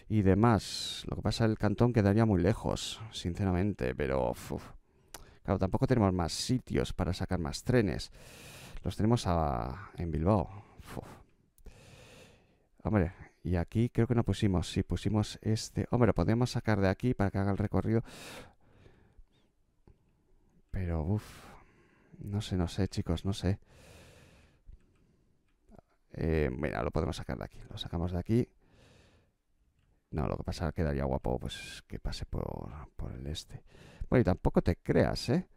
y demás. Lo que pasa es que el cantón quedaría muy lejos, sinceramente, pero uf. claro, tampoco tenemos más sitios para sacar más trenes. Los tenemos a, en Bilbao. Hombre, y aquí creo que no pusimos, sí, pusimos este. Hombre, lo podemos sacar de aquí para que haga el recorrido. Pero, uff. No sé, no sé, chicos, no sé. Eh, mira, lo podemos sacar de aquí. Lo sacamos de aquí. No, lo que pasa que quedaría guapo pues que pase por, por el este. Bueno, y tampoco te creas, ¿eh?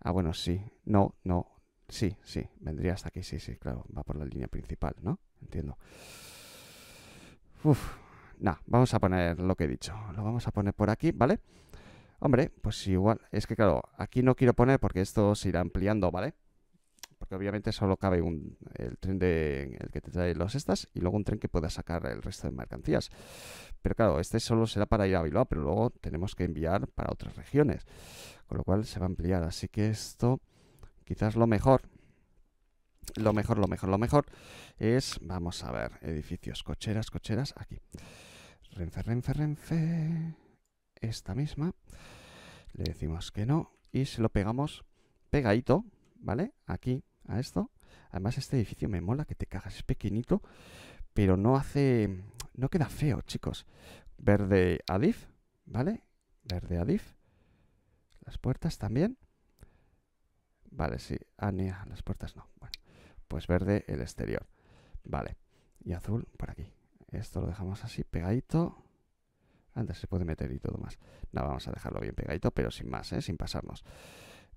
Ah, bueno, sí. No, no. Sí, sí. Vendría hasta aquí, sí, sí, claro. Va por la línea principal, ¿no? Entiendo. Uf. Nah, vamos a poner lo que he dicho. Lo vamos a poner por aquí, ¿vale? vale Hombre, pues igual, es que claro, aquí no quiero poner porque esto se irá ampliando, ¿vale? Porque obviamente solo cabe el tren de, el que te trae los estas y luego un tren que pueda sacar el resto de mercancías. Pero claro, este solo será para ir a Bilbao, pero luego tenemos que enviar para otras regiones. Con lo cual se va a ampliar, así que esto quizás lo mejor lo mejor, lo mejor, lo mejor es, vamos a ver, edificios, cocheras, cocheras, aquí. Renfe, Renfe, Renfe esta misma. Le decimos que no y se lo pegamos pegadito, ¿vale? Aquí, a esto. Además este edificio me mola que te cagas, es pequeñito, pero no hace... no queda feo, chicos. Verde Adif, ¿vale? Verde Adif. Las puertas también. Vale, sí. Ah, ni ah, las puertas no. Bueno, pues verde el exterior. Vale. Y azul por aquí. Esto lo dejamos así pegadito. Anda, se puede meter y todo más. No, vamos a dejarlo bien pegadito, pero sin más, ¿eh? sin pasarnos.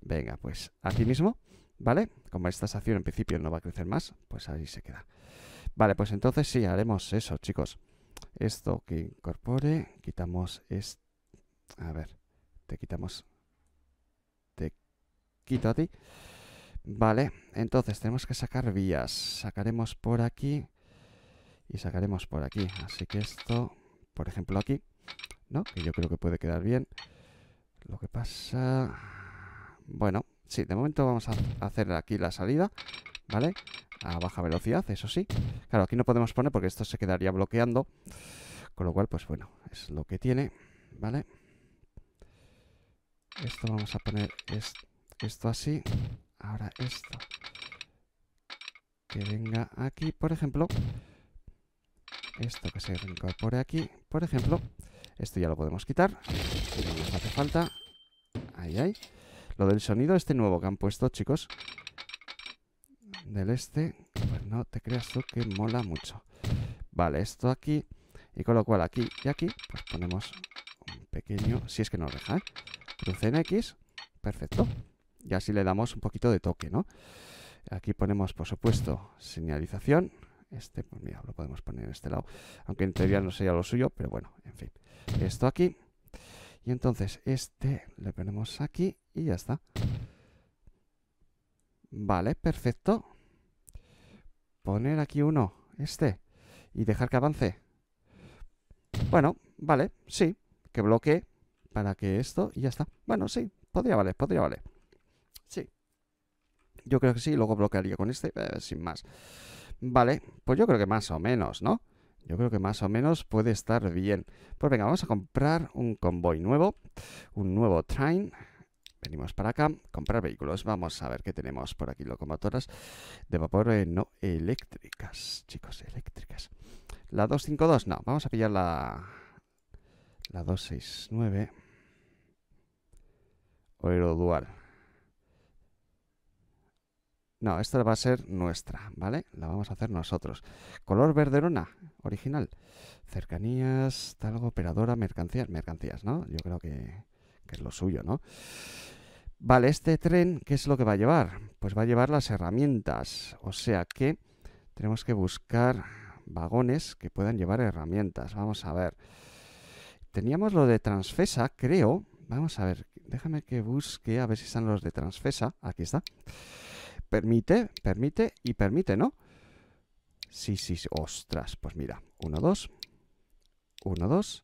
Venga, pues aquí mismo, ¿vale? Como esta estación en principio no va a crecer más, pues ahí se queda. Vale, pues entonces sí, haremos eso, chicos. Esto que incorpore, quitamos esto. A ver, te quitamos... Te quito a ti. Vale, entonces tenemos que sacar vías. Sacaremos por aquí y sacaremos por aquí. Así que esto, por ejemplo, aquí ¿no? Que yo creo que puede quedar bien. Lo que pasa... Bueno, sí, de momento vamos a hacer aquí la salida, ¿vale? A baja velocidad, eso sí. Claro, aquí no podemos poner porque esto se quedaría bloqueando. Con lo cual, pues bueno, es lo que tiene, ¿vale? Esto vamos a poner esto así. Ahora esto. Que venga aquí, por ejemplo. Esto que se incorpore aquí, por ejemplo. Esto ya lo podemos quitar. No nos hace falta. Ahí, ahí. Lo del sonido este nuevo que han puesto, chicos. Del este. Pues no te creas tú que mola mucho. Vale, esto aquí. Y con lo cual aquí y aquí, pues ponemos un pequeño... Si es que nos deja, ¿eh? Cruce en X. Perfecto. Y así le damos un poquito de toque, ¿no? Aquí ponemos, por supuesto, señalización. Este, pues mira, lo podemos poner en este lado. Aunque en teoría no sería lo suyo, pero bueno, en fin. Esto aquí. Y entonces este le ponemos aquí y ya está. Vale, perfecto. Poner aquí uno, este, y dejar que avance. Bueno, vale, sí, que bloquee para que esto y ya está. Bueno, sí, podría vale, podría vale, Sí. Yo creo que sí, luego bloquearía con este, eh, sin más. Vale, pues yo creo que más o menos, ¿no? Yo creo que más o menos puede estar bien. Pues venga, vamos a comprar un convoy nuevo, un nuevo train. Venimos para acá, comprar vehículos. Vamos a ver qué tenemos por aquí. Locomotoras de vapor eh, no eléctricas, chicos, eléctricas. La 252, no. Vamos a pillar la, la 269. oero dual. No, esta va a ser nuestra, ¿vale? La vamos a hacer nosotros. Color verderona, original. Cercanías, talgo, operadora, mercancías, mercancías, ¿no? Yo creo que, que es lo suyo, ¿no? Vale, este tren, ¿qué es lo que va a llevar? Pues va a llevar las herramientas, o sea que tenemos que buscar vagones que puedan llevar herramientas. Vamos a ver. Teníamos lo de Transfesa, creo. Vamos a ver, déjame que busque a ver si están los de Transfesa. Aquí está. Permite, permite y permite, ¿no? Sí, sí, Ostras, pues mira. 1, 2. 1, 2.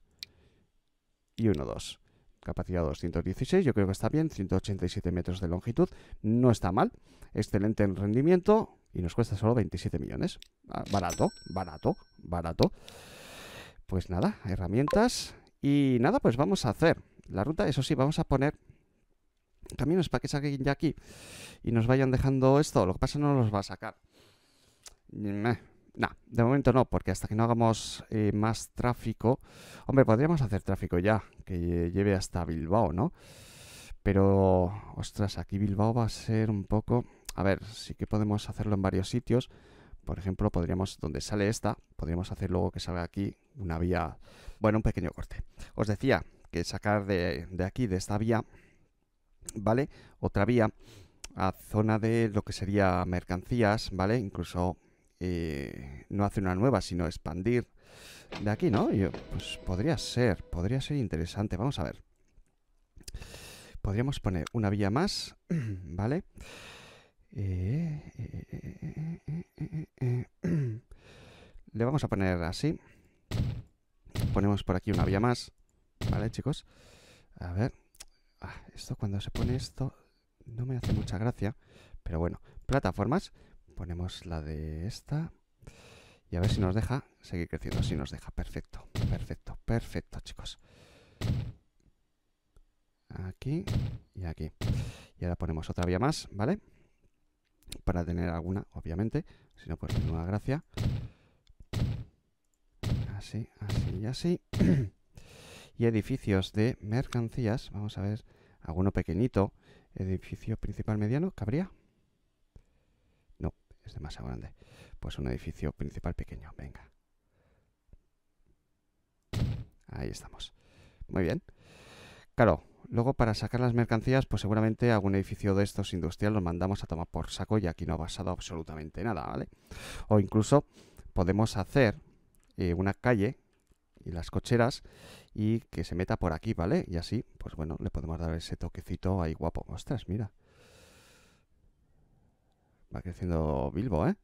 Y 1, 2. Capacidad 216, yo creo que está bien. 187 metros de longitud. No está mal. Excelente en rendimiento. Y nos cuesta solo 27 millones. Ah, barato, barato, barato. Pues nada, herramientas. Y nada, pues vamos a hacer la ruta. Eso sí, vamos a poner caminos para que saquen ya aquí y nos vayan dejando esto. Lo que pasa no los va a sacar. Nah, de momento no, porque hasta que no hagamos eh, más tráfico... Hombre, podríamos hacer tráfico ya, que lleve hasta Bilbao, ¿no? Pero, ostras, aquí Bilbao va a ser un poco... A ver, sí que podemos hacerlo en varios sitios. Por ejemplo, podríamos, donde sale esta, podríamos hacer luego que salga aquí una vía... Bueno, un pequeño corte. Os decía que sacar de, de aquí, de esta vía, ¿vale? Otra vía a zona de lo que sería mercancías, ¿vale? Incluso eh, no hacer una nueva, sino expandir de aquí, ¿no? Yo, pues podría ser, podría ser interesante. Vamos a ver. Podríamos poner una vía más, ¿vale? Le vamos a poner así. Ponemos por aquí una vía más, ¿vale, chicos? A ver. Ah, esto cuando se pone esto no me hace mucha gracia. Pero bueno, plataformas. Ponemos la de esta. Y a ver si nos deja seguir creciendo. Si nos deja. Perfecto, perfecto, perfecto, chicos. Aquí y aquí. Y ahora ponemos otra vía más, ¿vale? Para tener alguna, obviamente. Si no, pues nueva gracia. Así, así y así. y edificios de mercancías. Vamos a ver alguno pequeñito. Edificio principal mediano, ¿cabría? No, es demasiado grande. Pues un edificio principal pequeño, venga. Ahí estamos. Muy bien. Claro, luego para sacar las mercancías, pues seguramente algún edificio de estos industrial los mandamos a tomar por saco y aquí no ha pasado absolutamente nada, ¿vale? O incluso podemos hacer eh, una calle y las cocheras y que se meta por aquí, ¿vale? Y así, pues bueno, le podemos dar ese toquecito ahí guapo. Ostras, mira. Va creciendo Bilbo, ¿eh?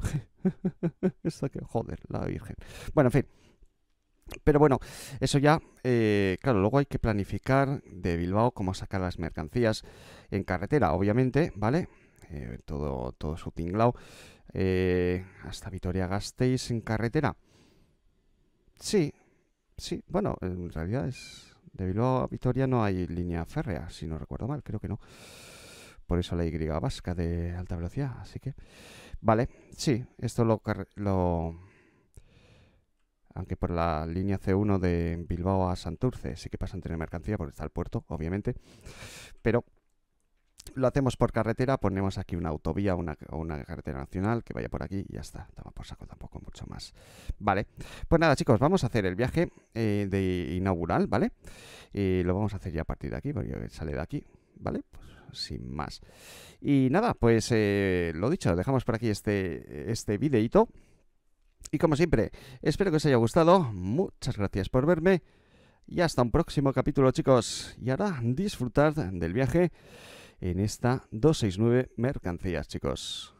Esto que, joder, la Virgen. Bueno, en fin. Pero bueno, eso ya, eh, claro, luego hay que planificar de Bilbao cómo sacar las mercancías en carretera, obviamente, ¿vale? Eh, todo, todo su tinglao. Eh, hasta Vitoria Gasteiz en carretera. Sí, Sí, bueno, en realidad es. De Bilbao a Vitoria no hay línea férrea, si no recuerdo mal, creo que no. Por eso la Y vasca de alta velocidad, así que. Vale, sí, esto lo. lo aunque por la línea C1 de Bilbao a Santurce sí que pasan tener mercancía porque está el puerto, obviamente. Pero lo hacemos por carretera, ponemos aquí una autovía o una, carretera nacional que vaya por aquí y ya está. Toma por saco tampoco mucho más. Vale, pues nada, chicos, vamos a hacer el viaje eh, de inaugural, ¿vale? Y lo vamos a hacer ya a partir de aquí, porque sale de aquí, ¿vale? Pues sin más. Y nada, pues eh, lo dicho, dejamos por aquí este, este videíto. Y como siempre, espero que os haya gustado. Muchas gracias por verme. Y hasta un próximo capítulo, chicos. Y ahora disfrutar del viaje en esta 269 Mercancías, chicos.